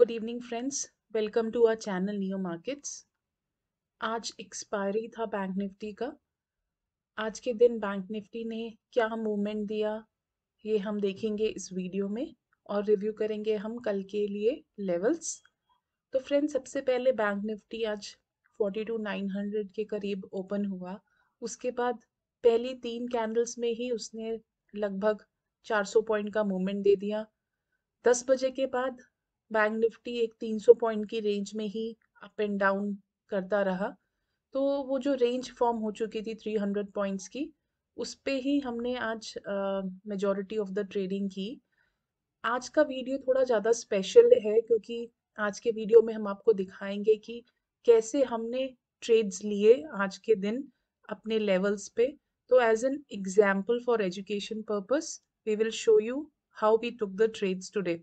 good evening friends welcome to our channel new markets आज expiry था bank Nifty का आज के दिन बैंक निफ्टी ने क्या मूवमेंट दिया ये हम देखेंगे इस वीडियो में और रिव्यू करेंगे हम कल के लिए लेवल्स तो फ्रेंड्स सबसे पहले बैंक निफ्टी आज फोर्टी टू नाइन हंड्रेड के करीब ओपन हुआ उसके बाद पहली तीन कैंडल्स में ही उसने लगभग 400 पॉइंट का मूवमेंट दे दिया 10 बजे के बाद बैंक निफ्टी एक 300 पॉइंट की रेंज में ही अप एंड डाउन करता रहा तो वो जो रेंज फॉर्म हो चुकी थी 300 पॉइंट्स की उस पर ही हमने आज मेजॉरिटी ऑफ द ट्रेडिंग की आज का वीडियो थोड़ा ज़्यादा स्पेशल है क्योंकि आज के वीडियो में हम आपको दिखाएंगे कि कैसे हमने ट्रेड्स लिए आज के दिन अपने लेवल्स पे तो as an example for education purpose we will show you how we took the trades today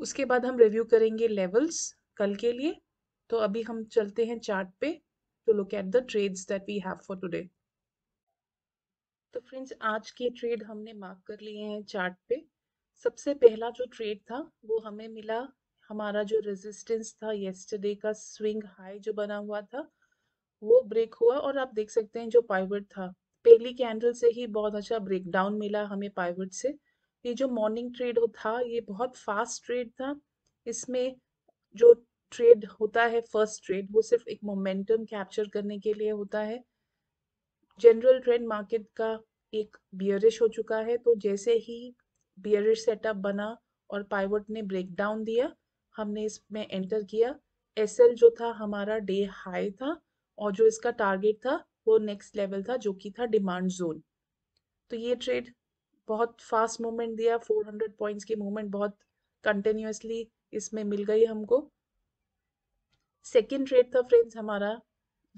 उसके बाद हम रिव्यू करेंगे लेवल्स कल के लिए तो अभी हम चलते हैं चार्ट पे to look at the trades that we have for today तो फ्रेंड्स आज के ट्रेड हमने मार्क कर लिए हैं चार्ट पे सबसे पहला जो ट्रेड था वो हमें मिला हमारा जो रेजिस्टेंस था येस्टरडे का स्विंग हाई जो बना हुआ था वो ब्रेक हुआ और आप देख सकते हैं जो पाइवर्ट था पहली कैंडल से ही बहुत अच्छा ब्रेकडाउन मिला हमें पाइवर्ट से ये जो मॉर्निंग ट्रेड था ये बहुत फास्ट ट्रेड था इसमें जो ट्रेड होता है फर्स्ट ट्रेड वो सिर्फ एक मोमेंटम कैप्चर करने के लिए होता है जनरल ट्रेंड मार्केट का एक बियरिश हो चुका है तो जैसे ही बियरिश सेटअप बना और पाइवट ने ब्रेक डाउन दिया हमने इसमें एंटर किया एस जो था हमारा डे हाई था और जो इसका टारगेट था वो नेक्स्ट लेवल था जो कि था डिमांड जोन तो ये ट्रेड बहुत फास्ट मूवमेंट दिया 400 पॉइंट्स की मूवमेंट बहुत कंटिन्यूसली इसमें मिल गई हमको सेकेंड ट्रेड था फ्रेंड्स हमारा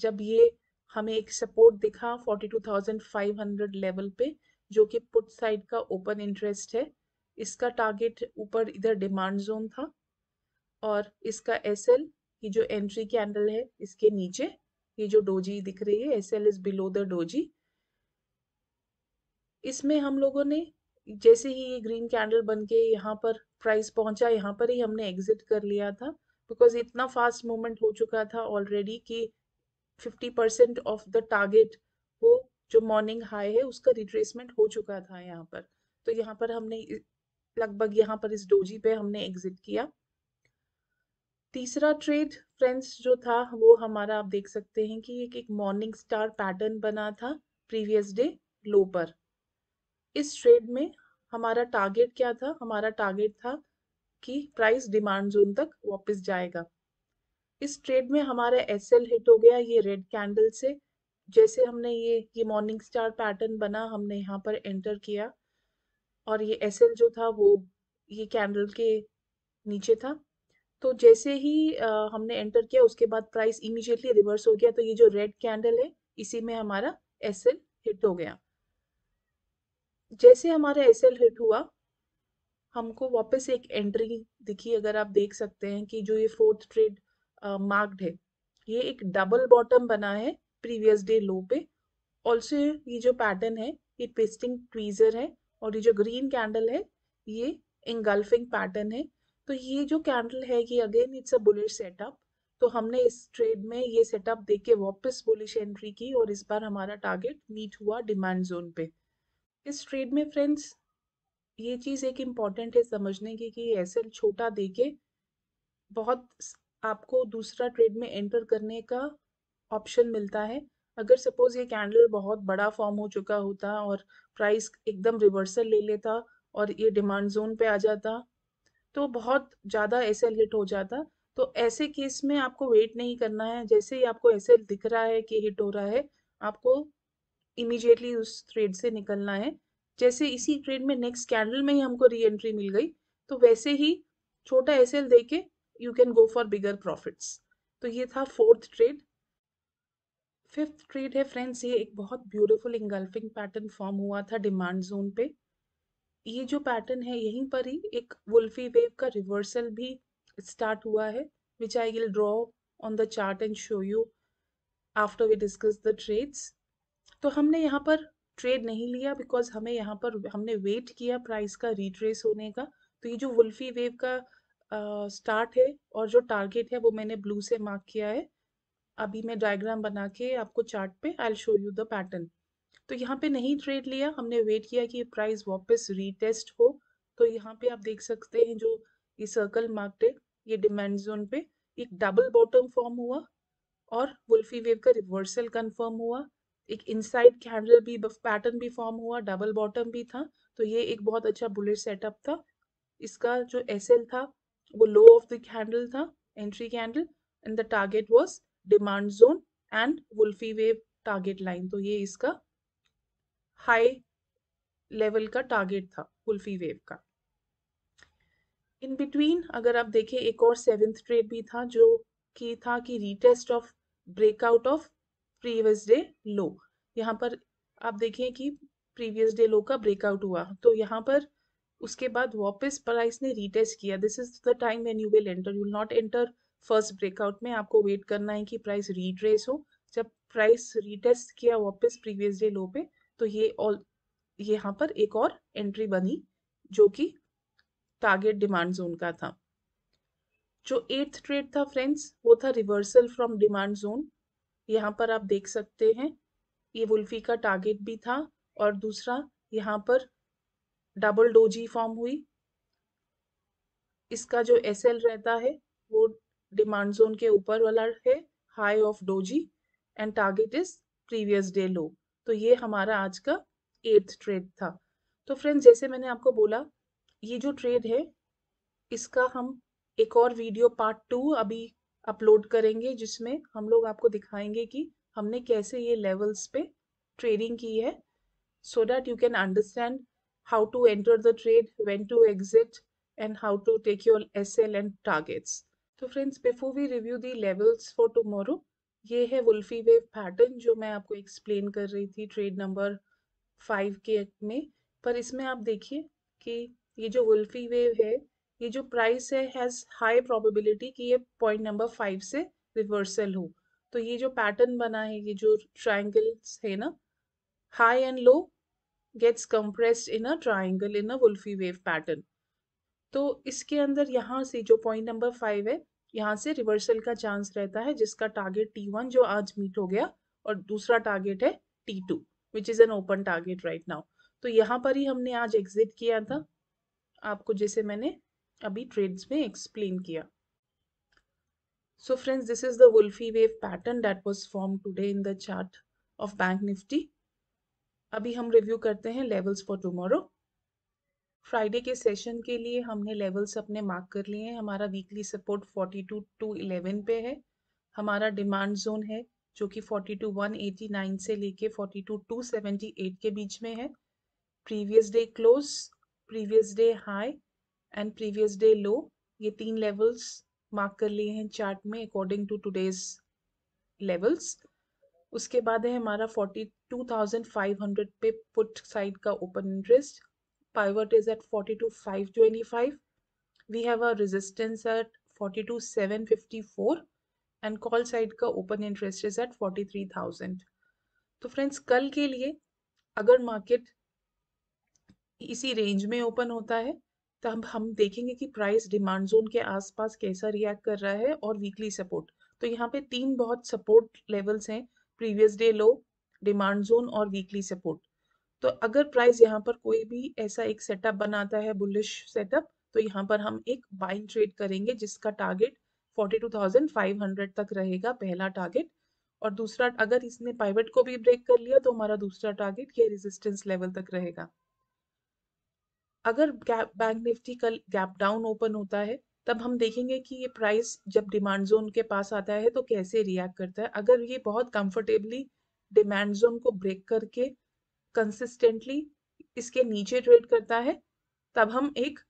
जब ये हमें एक सपोर्ट दिखा 42,500 लेवल पे जो कि पुट साइड का ओपन इंटरेस्ट है इसका टारगेट ऊपर इधर डिमांड जोन था और इसका एस एल की जो एंट्री कैंडल है इसके नीचे ये जो डोजी दिख रही है S L is below the doji इसमें हम लोगों ने जैसे ही ये ग्रीन कैंडल बन के यहाँ पर प्राइस पहुंचा यहाँ पर ही हमने एग्जिट कर लिया था बिकॉज इतना फास्ट मूवमेंट हो चुका था ऑलरेडी कि 50 परसेंट ऑफ द टारगेट वो जो मॉर्निंग हाई है उसका रिट्रेसमेंट हो चुका था यहाँ पर तो यहाँ पर हमने लगभग यहाँ पर इस डोजी पे हमने एग्जिट किया तीसरा ट्रेड फ्रेंड्स जो था वो हमारा आप देख सकते हैं कि एक एक मॉर्निंग स्टार पैटर्न बना था प्रीवियस डे लो पर इस ट्रेड में हमारा टारगेट क्या था हमारा टारगेट था कि प्राइस डिमांड जोन तक वापस जाएगा इस ट्रेड में हमारा एस हिट हो गया ये रेड कैंडल से जैसे हमने ये ये मॉर्निंग स्टार पैटर्न बना हमने यहाँ पर एंटर किया और ये एस जो था वो ये कैंडल के नीचे था तो जैसे ही आ, हमने एंटर किया उसके बाद प्राइस इमीजिएटली रिवर्स हो गया तो ये जो रेड कैंडल है इसी में हमारा एस हिट हो गया जैसे हमारा एस एल हिट हुआ हमको वापस एक एंट्री दिखी अगर आप देख सकते हैं कि जो ये फोर्थ ट्रेड मार्क्ड है ये एक डबल बॉटम बना है प्रीवियस डे लो पे ऑल्सो ये जो पैटर्न है ये पेस्टिंग ट्वीजर है और ये जो ग्रीन कैंडल है ये इंगल्फिंग पैटर्न है तो ये जो कैंडल है ये again it's a bullish setup तो हमने इस ट्रेड में ये सेटअप देख के वापस बुलिश एंट्री की और इस बार हमारा टारगेट मीट हुआ डिमांड जोन पे इस ट्रेड में फ्रेंड्स ये चीज़ एक इम्पॉर्टेंट है समझने की कि ऐसे छोटा दे के बहुत आपको दूसरा ट्रेड में एंटर करने का ऑप्शन मिलता है अगर सपोज ये कैंडल बहुत बड़ा फॉर्म हो चुका होता और प्राइस एकदम रिवर्सल ले लेता और ये डिमांड जोन पे आ जाता तो बहुत ज़्यादा एस हिट हो जाता तो ऐसे केस में आपको वेट नहीं करना है जैसे ही आपको एस दिख रहा है कि हिट हो रहा है आपको इमीडिएटली उस ट्रेड से निकलना है जैसे इसी ट्रेड में नेक्स्ट कैंडल में ही हमको री एंट्री मिल गई तो वैसे ही छोटा एस एल दे के you can go for bigger profits तो ये था फोर्थ ट्रेड फिफ्थ ट्रेड है फ्रेंड्स ये एक बहुत ब्यूटिफुल इंगल्फिंग पैटर्न फॉर्म हुआ था डिमांड जोन पे ये जो पैटर्न है यहीं पर ही एक वुल्फी वेव का रिवर्सल भी स्टार्ट हुआ है which I will draw on the chart and show you after we discuss the trades तो हमने यहाँ पर ट्रेड नहीं लिया बिकॉज हमें यहाँ पर हमने वेट किया प्राइस का रिट्रेस होने का तो ये जो वुल्फी वेव का स्टार्ट uh, है और जो टारगेट है वो मैंने ब्लू से मार्क किया है अभी मैं डायग्राम बना के आपको चार्ट पे I show you the pattern तो यहाँ पे नहीं ट्रेड लिया हमने वेट किया कि प्राइस वापस रीटेस्ट हो तो यहाँ पे आप देख सकते हैं जो ये सर्कल मार्क्ड है ये डिमांड जोन पे एक डबल बॉटम फॉर्म हुआ और वुल्फी वेव का रिवर्सल कंफर्म हुआ एक इनसाइड कैंडल भी पैटर्न भी फॉर्म हुआ डबल बॉटम भी था तो ये एक बहुत अच्छा बुलेट सेटअप था इसका जो एस था वो लो ऑफ द कैंडल था entry candle and the target was demand zone and Wolfe wave target line तो ये इसका हाई लेवल का टारगेट था वुल्फी वेव का इन बिटवीन अगर आप देखें एक और सेवेंथ ट्रेड भी था जो कि था कि retest of breakout of previous day low यहाँ पर आप देखें कि प्रीवियस डे लो का ब्रेकआउट हुआ तो यहाँ पर उसके बाद वापस प्राइस ने रीटेस्ट किया this is the time when you will enter you not enter first breakout में आपको वेट करना है कि प्राइस रीट्रेस हो जब प्राइस रीटेस्ट किया वापस प्रीवियस डे लो पे तो ये ऑल यहाँ पर एक और एंट्री बनी जो कि टारगेट डिमांड जोन का था जो एट्थ ट्रेड था फ्रेंड्स वो था रिवर्सल फ्रॉम डिमांड जोन यहाँ पर आप देख सकते हैं ये वुल्फी का टारगेट भी था और दूसरा यहाँ पर डबल डोजी फॉर्म हुई इसका जो एस रहता है वो डिमांड जोन के ऊपर वाला है high of doji and target is previous day low तो ये हमारा आज का एट्थ ट्रेड था तो फ्रेंड्स जैसे मैंने आपको बोला ये जो ट्रेड है इसका हम एक और वीडियो पार्ट टू अभी अपलोड करेंगे जिसमें हम लोग आपको दिखाएंगे कि हमने कैसे ये लेवल्स पे ट्रेडिंग की है so that you can understand how to enter the trade when to exit and how to take your S L and targets तो friends before we review the levels for tomorrow ये है wolfi wave pattern जो मैं आपको explain कर रही थी trade number five के में पर इसमें आप देखिए कि ये जो वुल्फी वेव है ये जो प्राइस है हैज़ हाई प्रोबेबिलिटी कि ये पॉइंट नंबर फाइव से रिवर्सल हो तो ये जो पैटर्न बना है ये जो ट्राइंगल्स है ना high and low gets compressed in a triangle in a Wolfe wave pattern तो इसके अंदर यहाँ से जो पॉइंट नंबर फाइव है यहाँ से रिवर्सल का चांस रहता है जिसका टारगेट टी वन जो आज मीट हो गया और दूसरा टारगेट है T two which is an open target right now तो यहाँ पर ही हमने आज एग्जिट किया था आपको जैसे मैंने अभी ट्रेड्स में एक्सप्लेन किया so friends this is the Wolfe wave pattern that was form today in the chart of bank Nifty अभी हम रिव्यू करते हैं लेवल्स फॉर टुमारो फ्राइडे के सेशन के लिए हमने लेवल्स अपने मार्क कर लिए हैं हमारा वीकली सपोर्ट 42 टू 11 पे है हमारा डिमांड जोन है जो कि एटी नाइन से लेके सेवेंटी एट के बीच में है previous day close previous day high and previous day low ये तीन लेवल्स मार्क कर लिए हैं चार्ट में अकॉर्डिंग टू टूडेज लेवल्स उसके बाद है हमारा forty two thousand five hundred पे पुट साइड का open interest pivot is at five we have a resistance at four and call side का open interest is at thousand तो friends कल के लिए अगर मार्केट इसी रेंज में ओपन होता है तब तो हम देखेंगे कि प्राइस डिमांड जोन के आसपास कैसा रिएक्ट कर रहा है और वीकली सपोर्ट तो यहाँ पे तीन बहुत सपोर्ट लेवल्स हैं previous day low demand zone और वीकली सपोर्ट तो अगर प्राइस यहाँ पर कोई भी ऐसा एक सेटअप बनाता है बुलिश सेटअप तो यहाँ पर हम एक बाइंग ट्रेड करेंगे जिसका टारगेट 42,500 तक रहेगा पहला टारगेट और दूसरा अगर इसने पाइवेट को भी ब्रेक कर लिया तो हमारा दूसरा टारगेट ये रेजिस्टेंस लेवल तक रहेगा अगर गैप बैंक निफ्टी कल गैप डाउन ओपन होता है तब हम देखेंगे कि ये प्राइस जब डिमांड जोन के पास आता है तो कैसे रिएक्ट करता है अगर ये बहुत कंफर्टेबली डिमांड जोन को ब्रेक करके कंसिस्टेंटली इसके नीचे ट्रेड करता है तब हम एक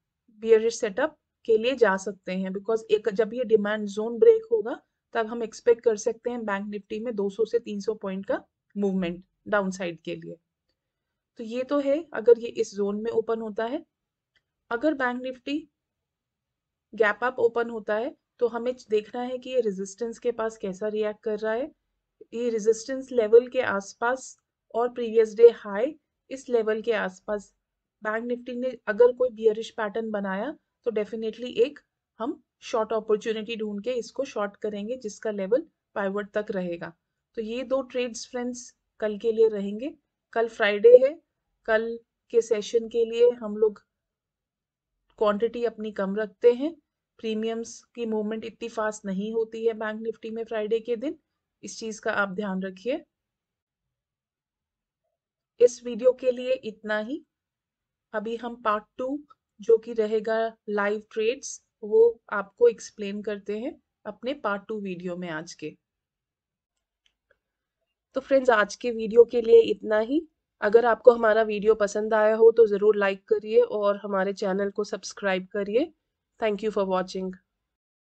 बियरिश सेटअप के लिए जा सकते हैं बिकॉज एक जब ये डिमांड जोन ब्रेक होगा तब हम एक्सपेक्ट कर सकते हैं बैंक निफ्टी में 200 से 300 पॉइंट का मूवमेंट डाउनसाइड के लिए तो ये तो है अगर ये इस जोन में ओपन होता है अगर bank Nifty gap up open होता है तो हमें देखना है कि ये रेजिस्टेंस के पास कैसा रिएक्ट कर रहा है ये रेजिस्टेंस लेवल के आसपास और प्रीवियस डे हाई इस लेवल के आसपास बैंक निफ्टी ने अगर कोई बियरिश पैटर्न बनाया तो डेफिनेटली एक हम शॉर्ट अपॉर्चुनिटी ढूंढ के इसको शॉर्ट करेंगे जिसका लेवल पाइवर्ट तक रहेगा तो ये दो ट्रेड्स फ्रेंड्स कल के लिए रहेंगे कल फ्राइडे है कल के सेशन के लिए हम लोग क्वांटिटी अपनी कम रखते हैं प्रीमियम्स की मूवमेंट इतनी फास्ट नहीं होती है बैंक निफ्टी में फ्राइडे के दिन इस चीज़ का आप ध्यान रखिए इस वीडियो के लिए इतना ही अभी हम पार्ट टू जो कि रहेगा लाइव ट्रेड्स वो आपको एक्सप्लेन करते हैं अपने पार्ट टू वीडियो में आज के तो फ्रेंड्स आज के वीडियो के लिए इतना ही अगर आपको हमारा वीडियो पसंद आया हो तो ज़रूर लाइक करिए और हमारे चैनल को सब्सक्राइब करिए थैंक यू फॉर वॉचिंग